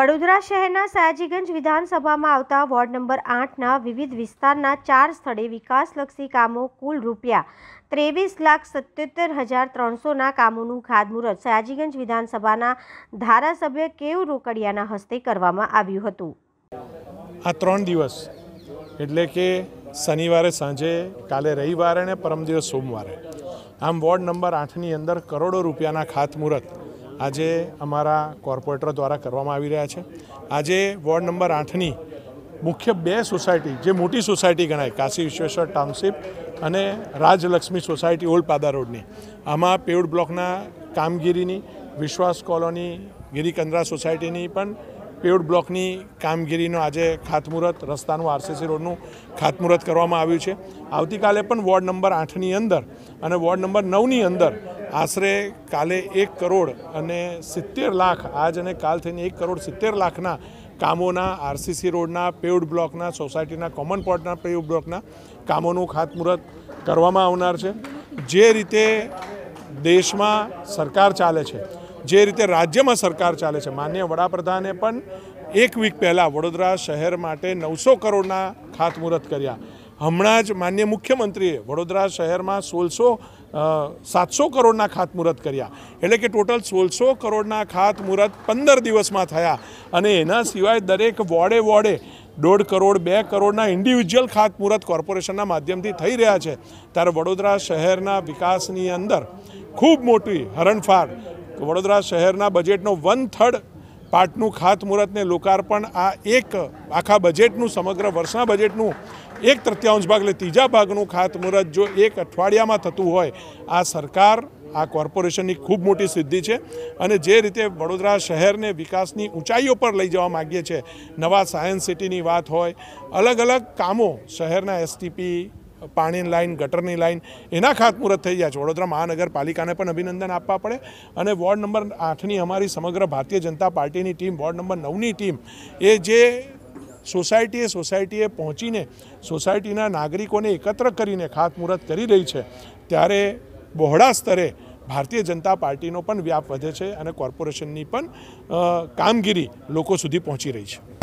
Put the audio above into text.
વડોદરા શહેરના સયાજીગંજ વિધાનસભામાં આવતા વોર્ડ નંબર આઠના વિવિધ વિસ્તારના ચાર સ્થળે વિકાસલક્ષી કામો કુલ રૂપિયા ત્રેવીસ લાખ સત્યોતેર હજાર ત્રણસોના કામોનું ખાતમુહૂર્ત સયાજીગંજ વિધાનસભાના ધારાસભ્ય કેવ રોકડિયાના હસ્તે કરવામાં આવ્યું હતું આ ત્રણ દિવસ એટલે કે શનિવારે સાંજે કાલે રવિવારે અને પરમ દિવસ સોમવારે આમ વોર્ડ નંબર આઠની અંદર કરોડો રૂપિયાના ખાતમુહૂર્ત આજે અમારા કોર્પોરેટર દ્વારા કરવામાં આવી રહ્યા છે આજે વોર્ડ નંબર આઠની મુખ્ય બે સોસાયટી જે મોટી સોસાયટી ગણાય કાશી વિશ્વેશ્વર ટાઉનશીપ અને રાજલક્ષ્મી સોસાયટી ઓલ્ડ પાદા રોડની આમાં પેવડ બ્લોકના કામગીરીની વિશ્વાસ કોલોની ગિરિકંદ્રા સોસાયટીની પણ પેવડ બ્લોકની કામગીરીનો આજે ખાતમુહૂર્ત રસ્તાનું આરસીસી રોડનું ખાતમુહૂર્ત કરવામાં આવ્યું છે આવતીકાલે પણ વોર્ડ નંબર આઠની અંદર અને વોર્ડ નંબર નવની અંદર આશરે કાલે એક કરોડ અને સિત્તેર લાખ આજ અને કાલ થઈને એક કરોડ સિત્તેર લાખના કામોના આરસીસી રોડના પેવડ બ્લોકના સોસાયટીના કોમન પોર્ટના પેવડ બ્લોકના કામોનું ખાતમુહૂર્ત કરવામાં આવનાર છે જે રીતે દેશમાં સરકાર ચાલે છે જે રીતે રાજ્યમાં સરકાર ચાલે છે માન્ય વડાપ્રધાને પણ એક વીક પહેલાં વડોદરા શહેર માટે નવસો કરોડના ખાતમુહૂર્ત કર્યા હમણાં જ માન્ય મુખ્યમંત્રીએ વડોદરા શહેરમાં સોળસો સાતસો કરોડના ખાતમુહૂર્ત કર્યા એટલે કે ટોટલ સોળસો કરોડના ખાતમુહૂર્ત પંદર દિવસમાં થયા અને એના સિવાય દરેક વોર્ડે વોર્ડે દોઢ કરોડ બે કરોડના ઇન્ડિવિજ્યુઅલ ખાતમુહૂર્ત કોર્પોરેશનના માધ્યમથી થઈ રહ્યા છે ત્યારે વડોદરા શહેરના વિકાસની અંદર ખૂબ મોટી હરણફાળ વડોદરા શહેરના બજેટનો વન થર્ડ પાટનું ખાતમુહૂર્તને લોકાર્પણ આ એક આખા બજેટનું સમગ્ર વર્ષના બજેટનું એક તૃતીયાંશ ભાગ એટલે ત્રીજા ભાગનું ખાતમુહૂર્ત જો એક અઠવાડિયામાં થતું હોય આ સરકાર આ કોર્પોરેશનની ખૂબ મોટી સિદ્ધિ છે અને જે રીતે વડોદરા શહેરને વિકાસની ઊંચાઈઓ પર લઈ જવા માગીએ છીએ નવા સાયન્સ સિટીની વાત હોય અલગ અલગ કામો શહેરના એસટીપી પાણીની લાઇન ગટરની લાઈન એના ખાતમુહૂર્ત થઈ ગયા છે વડોદરા મહાનગરપાલિકાને પણ અભિનંદન આપવા પડે અને વોર્ડ નંબર આઠની અમારી સમગ્ર ભારતીય જનતા પાર્ટીની ટીમ વોર્ડ નંબર નવની ટીમ એ જે સોસાયટીએ સોસાયટીએ પહોંચીને સોસાયટીના નાગરિકોને એકત્ર કરીને ખાતમુહૂર્ત કરી રહી છે ત્યારે બહોળા સ્તરે ભારતીય જનતા પાર્ટીનો પણ વ્યાપ વધે છે અને કોર્પોરેશનની પણ કામગીરી લોકો સુધી પહોંચી રહી છે